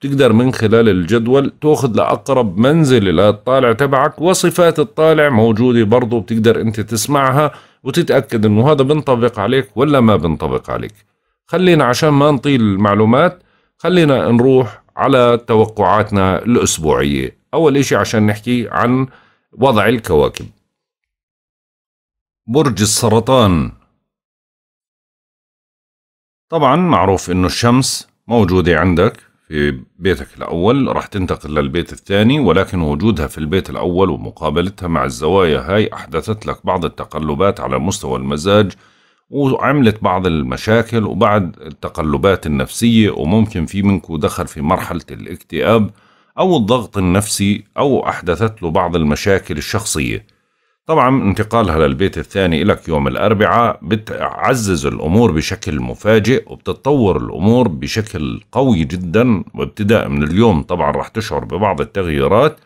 تقدر من خلال الجدول تاخذ لأقرب منزل للطالع تبعك وصفات الطالع موجودة برضو بتقدر أنت تسمعها وتتأكد أنه هذا بنطبق عليك ولا ما بنطبق عليك خلينا عشان ما نطيل المعلومات خلينا نروح على توقعاتنا الأسبوعية أول إشي عشان نحكي عن وضع الكواكب برج السرطان طبعا معروف انه الشمس موجودة عندك في بيتك الأول راح تنتقل للبيت الثاني ولكن وجودها في البيت الأول ومقابلتها مع الزوايا هاي أحدثت لك بعض التقلبات على مستوى المزاج وعملت بعض المشاكل وبعد التقلبات النفسية وممكن في منكو دخل في مرحلة الاكتئاب أو الضغط النفسي أو أحدثت له بعض المشاكل الشخصية طبعا انتقالها للبيت الثاني لك يوم الأربعاء بتعزز الأمور بشكل مفاجئ وبتتطور الأمور بشكل قوي جدا وابتداء من اليوم طبعا راح تشعر ببعض التغييرات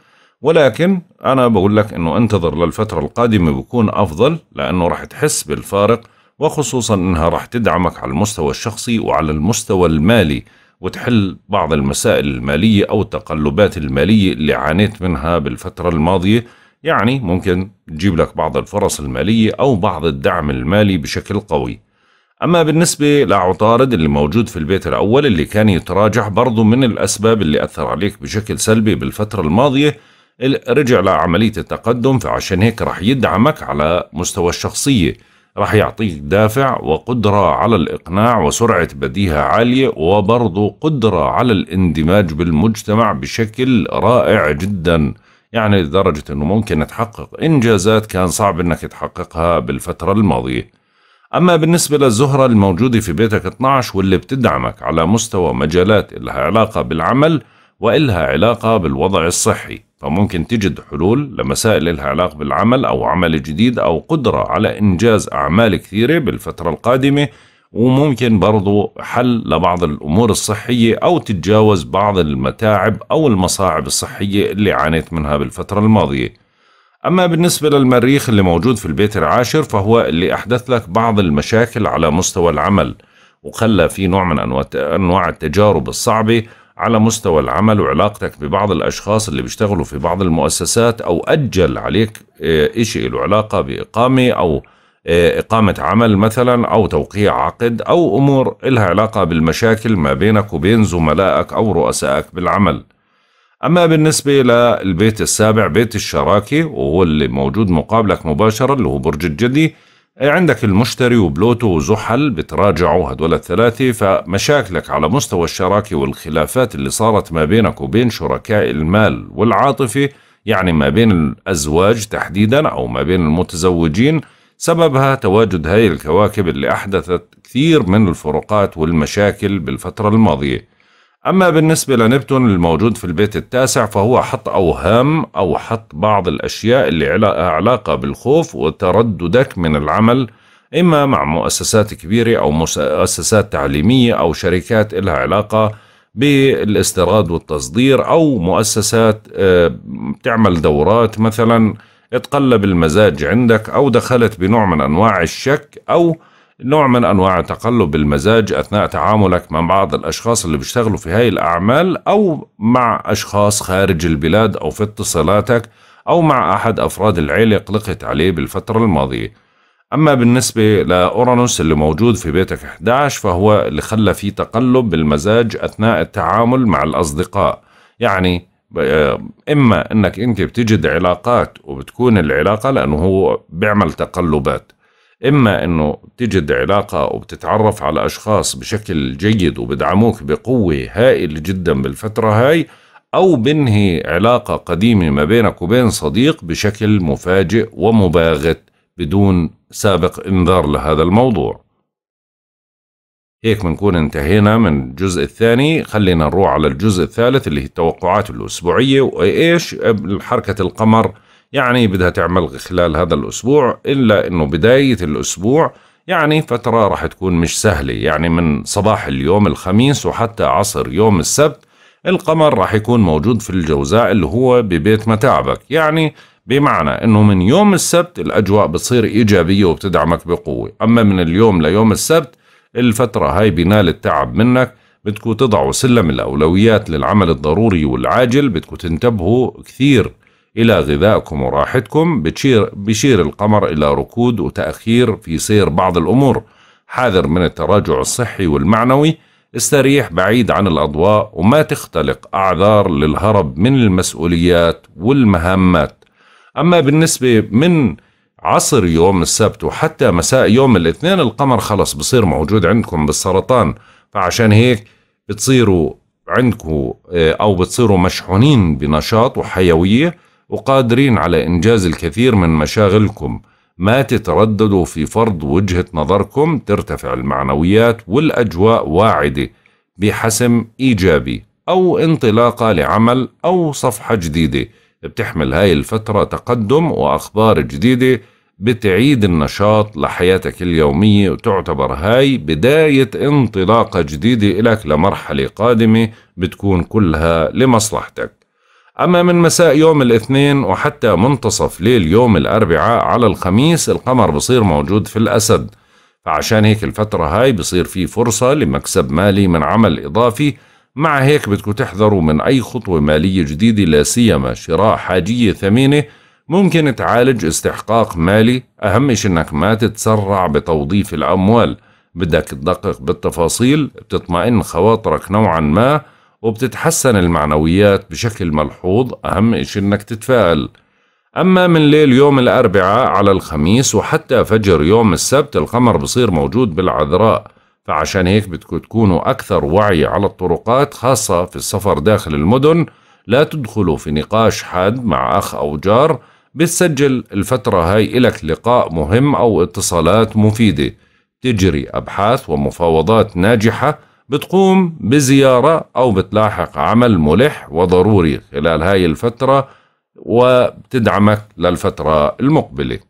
ولكن أنا بقول لك أنه انتظر للفترة القادمة بكون أفضل لأنه راح تحس بالفارق وخصوصا أنها راح تدعمك على المستوى الشخصي وعلى المستوى المالي وتحل بعض المسائل المالية أو التقلبات المالية اللي عانيت منها بالفترة الماضية يعني ممكن تجيب لك بعض الفرص المالية أو بعض الدعم المالي بشكل قوي أما بالنسبة لعطارد اللي موجود في البيت الأول اللي كان يتراجع برضو من الأسباب اللي أثر عليك بشكل سلبي بالفترة الماضية رجع لعملية التقدم فعشان هيك رح يدعمك على مستوى الشخصية رح يعطيك دافع وقدرة على الإقناع وسرعة بديهة عالية وبرضو قدرة على الاندماج بالمجتمع بشكل رائع جداً يعني لدرجة أنه ممكن تحقق إنجازات كان صعب أنك تحققها بالفترة الماضية أما بالنسبة للزهرة الموجودة في بيتك 12 واللي بتدعمك على مستوى مجالات إلها علاقة بالعمل وإلها علاقة بالوضع الصحي فممكن تجد حلول لمسائل إلها علاقة بالعمل أو عمل جديد أو قدرة على إنجاز أعمال كثيرة بالفترة القادمة وممكن برضو حل لبعض الأمور الصحية أو تتجاوز بعض المتاعب أو المصاعب الصحية اللي عانيت منها بالفترة الماضية أما بالنسبة للمريخ اللي موجود في البيت العاشر فهو اللي أحدث لك بعض المشاكل على مستوى العمل وخلى في نوع من أنواع التجارب الصعبة على مستوى العمل وعلاقتك ببعض الأشخاص اللي بيشتغلوا في بعض المؤسسات أو أجل عليك آه، إشي له علاقة بإقامة أو إقامة عمل مثلا أو توقيع عقد أو أمور إلها علاقة بالمشاكل ما بينك وبين زملائك أو رؤسائك بالعمل أما بالنسبة للبيت السابع بيت الشراكة وهو اللي موجود مقابلك مباشرة اللي هو برج الجدي عندك المشتري وبلوتو وزحل بتراجعوا هدول الثلاثة فمشاكلك على مستوى الشراكة والخلافات اللي صارت ما بينك وبين شركاء المال والعاطفة يعني ما بين الأزواج تحديدا أو ما بين المتزوجين سببها تواجد هاي الكواكب اللي أحدثت كثير من الفروقات والمشاكل بالفترة الماضية أما بالنسبة لنبتون الموجود في البيت التاسع فهو حط أوهام أو حط بعض الأشياء اللي علاقة بالخوف وترددك من العمل إما مع مؤسسات كبيرة أو مؤسسات تعليمية أو شركات إلها علاقة بالاستيراد والتصدير أو مؤسسات آه، بتعمل دورات مثلاً اتقلب المزاج عندك أو دخلت بنوع من أنواع الشك أو نوع من أنواع تقلب المزاج أثناء تعاملك مع بعض الأشخاص اللي بيشتغلوا في هاي الأعمال أو مع أشخاص خارج البلاد أو في اتصالاتك أو مع أحد أفراد العيلة قلقت عليه بالفترة الماضية أما بالنسبة لأورانوس اللي موجود في بيتك 11 فهو اللي خلى فيه تقلب بالمزاج أثناء التعامل مع الأصدقاء يعني آه، اما انك انت بتجد علاقات وبتكون العلاقه لانه هو بيعمل تقلبات اما انه تجد علاقه وبتتعرف على اشخاص بشكل جيد وبدعموك بقوه هائله جدا بالفتره هاي او بنهي علاقه قديمه ما بينك وبين صديق بشكل مفاجئ ومباغت بدون سابق انذار لهذا الموضوع هيك بنكون انتهينا من الجزء الثاني خلينا نروح على الجزء الثالث اللي هي التوقعات الأسبوعية وإيش حركة القمر يعني بدها تعمل خلال هذا الأسبوع إلا أنه بداية الأسبوع يعني فترة راح تكون مش سهلة يعني من صباح اليوم الخميس وحتى عصر يوم السبت القمر راح يكون موجود في الجوزاء اللي هو ببيت متاعبك يعني بمعنى انه من يوم السبت الاجواء بتصير ايجابيه وبتدعمك بقوه اما من اليوم ليوم السبت الفترة هاي بنال التعب منك بدكوا تضعوا سلم الأولويات للعمل الضروري والعاجل بدكوا تنتبهوا كثير إلى غذائكم وراحتكم بتشير بشير القمر إلى ركود وتأخير في سير بعض الأمور حاذر من التراجع الصحي والمعنوي استريح بعيد عن الأضواء وما تختلق أعذار للهرب من المسؤوليات والمهمات أما بالنسبة من عصر يوم السبت وحتى مساء يوم الاثنين القمر خلص بصير موجود عندكم بالسرطان فعشان هيك بتصيروا عندكم آه، أو بتصيروا مشحونين بنشاط وحيوية وقادرين على إنجاز الكثير من مشاغلكم ما تترددوا في فرض وجهة نظركم ترتفع المعنويات والأجواء واعدة بحسم إيجابي أو انطلاقة لعمل أو صفحة جديدة بتحمل هاي الفترة تقدم وأخبار جديدة بتعيد النشاط لحياتك اليومية وتعتبر هاي بداية انطلاقة جديدة إلك لمرحلة قادمة بتكون كلها لمصلحتك أما من مساء يوم الاثنين وحتى منتصف ليل يوم الأربعاء على الخميس القمر بصير موجود في الأسد فعشان هيك الفترة هاي بصير في فرصة لمكسب مالي من عمل إضافي مع هيك بدكم تحذروا من أي خطوة مالية جديدة لا سيما شراء حاجية ثمينة ممكن تعالج استحقاق مالي أهم شيء إنك ما تتسرع بتوظيف الأموال بدك تدقق بالتفاصيل بتطمئن خواطرك نوعا ما وبتتحسن المعنويات بشكل ملحوظ أهم شيء إنك تتفائل أما من ليل يوم الأربعاء على الخميس وحتى فجر يوم السبت القمر بصير موجود بالعذراء فعشان هيك بدكم تكونوا أكثر وعي على الطرقات خاصة في السفر داخل المدن لا تدخلوا في نقاش حاد مع أخ أو جار بتسجل الفترة هاي إلك لقاء مهم أو اتصالات مفيدة تجري أبحاث ومفاوضات ناجحة بتقوم بزيارة أو بتلاحق عمل ملح وضروري خلال هاي الفترة وبتدعمك للفترة المقبله